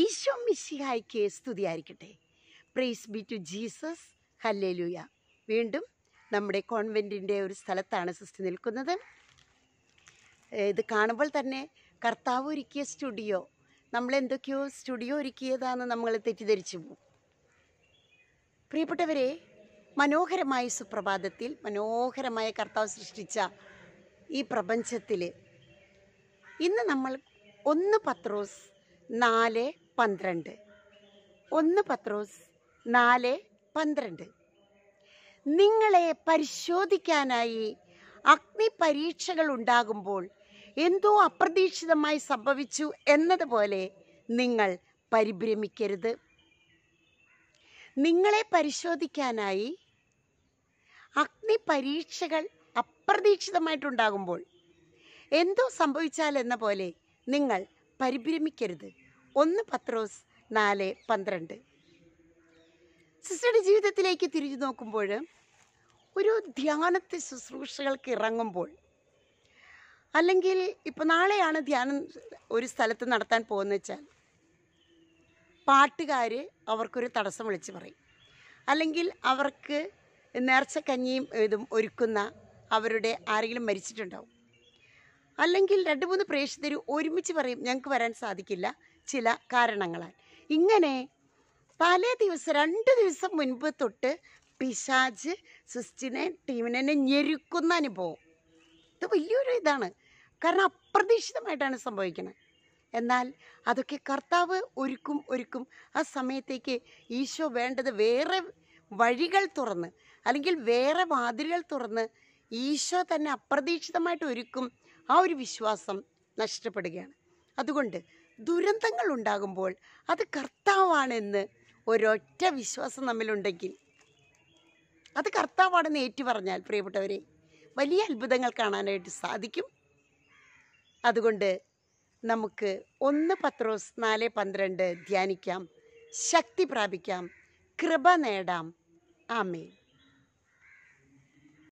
ഈശോ മിശിഹായ്ക്ക് സ്തുതിയായിരിക്കട്ടെ praise be to Jesus hallelujah വീണ്ടും നമ്മുടെ കോൺവെൻറ്റിൻ്റെ ഒരു സ്ഥലത്താണ് സിസ്റ്റർ നിൽക്കുന്നത് ഇത് കാണുമ്പോൾ തന്നെ കർത്താവ് ഒരുക്കിയ സ്റ്റുഡിയോ നമ്മളെന്തൊക്കെയോ സ്റ്റുഡിയോ ഒരുക്കിയതാന്ന് നമ്മൾ തെറ്റിദ്ധരിച്ചു പോകും പ്രിയപ്പെട്ടവരെ മനോഹരമായ സുപ്രഭാതത്തിൽ മനോഹരമായ കർത്താവ് സൃഷ്ടിച്ച ഈ പ്രപഞ്ചത്തിൽ ഇന്ന് നമ്മൾ ഒന്ന് പത്രോസ് നാല് പന്ത്രണ്ട് ഒന്ന് പത്രോസ് നാല് പന്ത്രണ്ട് നിങ്ങളെ പരിശോധിക്കാനായി അഗ്നി പരീക്ഷകൾ ഉണ്ടാകുമ്പോൾ എന്തോ അപ്രതീക്ഷിതമായി സംഭവിച്ചു എന്നതുപോലെ നിങ്ങൾ പരിഭ്രമിക്കരുത് നിങ്ങളെ പരിശോധിക്കാനായി അഗ്നി പരീക്ഷകൾ അപ്രതീക്ഷിതമായിട്ടുണ്ടാകുമ്പോൾ എന്തോ സംഭവിച്ചാൽ എന്ന പോലെ നിങ്ങൾ പരിഭ്രമിക്കരുത് ഒന്ന് പത്രോസ് നാല് പന്ത്രണ്ട് സിസ്റ്ററുടെ ജീവിതത്തിലേക്ക് തിരിഞ്ഞു നോക്കുമ്പോൾ ഒരു ധ്യാനത്തെ ശുശ്രൂഷകൾക്ക് ഇറങ്ങുമ്പോൾ അല്ലെങ്കിൽ ഇപ്പോൾ നാളെയാണ് ധ്യാനം ഒരു സ്ഥലത്ത് നടത്താൻ പോകുന്ന വെച്ചാൽ പാട്ടുകാർ അവർക്കൊരു തടസ്സം വിളിച്ച് പറയും അല്ലെങ്കിൽ അവർക്ക് നേർച്ചക്കഞ്ഞിയും ഇതും ഒരുക്കുന്ന അവരുടെ ആരെങ്കിലും മരിച്ചിട്ടുണ്ടാവും അല്ലെങ്കിൽ രണ്ട് മൂന്ന് പ്രേക്ഷകർ ഒരുമിച്ച് പറയും ഞങ്ങൾക്ക് വരാൻ സാധിക്കില്ല ചില കാരണങ്ങളാൽ ഇങ്ങനെ പല ദിവസം രണ്ട് ദിവസം മുൻപ് തൊട്ട് പിശാജ് സിസ്റ്റിനെ ടീമിനെ ഞെരുക്കുന്ന അനുഭവം ഇത് വലിയൊരു ഇതാണ് കാരണം അപ്രതീക്ഷിതമായിട്ടാണ് സംഭവിക്കുന്നത് എന്നാൽ അതൊക്കെ കർത്താവ് ഒരുക്കും ഒരുക്കും ആ സമയത്തേക്ക് ഈശോ വേണ്ടത് വേറെ വഴികൾ തുറന്ന് അല്ലെങ്കിൽ വേറെ വാതിലുകൾ തുറന്ന് ഈശോ തന്നെ അപ്രതീക്ഷിതമായിട്ട് ഒരുക്കും ആ ഒരു വിശ്വാസം നഷ്ടപ്പെടുകയാണ് അതുകൊണ്ട് ദുരന്തങ്ങൾ ഉണ്ടാകുമ്പോൾ അത് കർത്താവാണെന്ന് ഒരൊറ്റ വിശ്വാസം നമ്മിലുണ്ടെങ്കിൽ അത് കർത്താവാണെന്ന് ഏറ്റു പറഞ്ഞാൽ പ്രിയപ്പെട്ടവരെ വലിയ അത്ഭുതങ്ങൾ കാണാനായിട്ട് സാധിക്കും അതുകൊണ്ട് നമുക്ക് ഒന്ന് പത്രോസ് നാല് പന്ത്രണ്ട് ധ്യാനിക്കാം ശക്തി പ്രാപിക്കാം കൃപ നേടാം ആമേ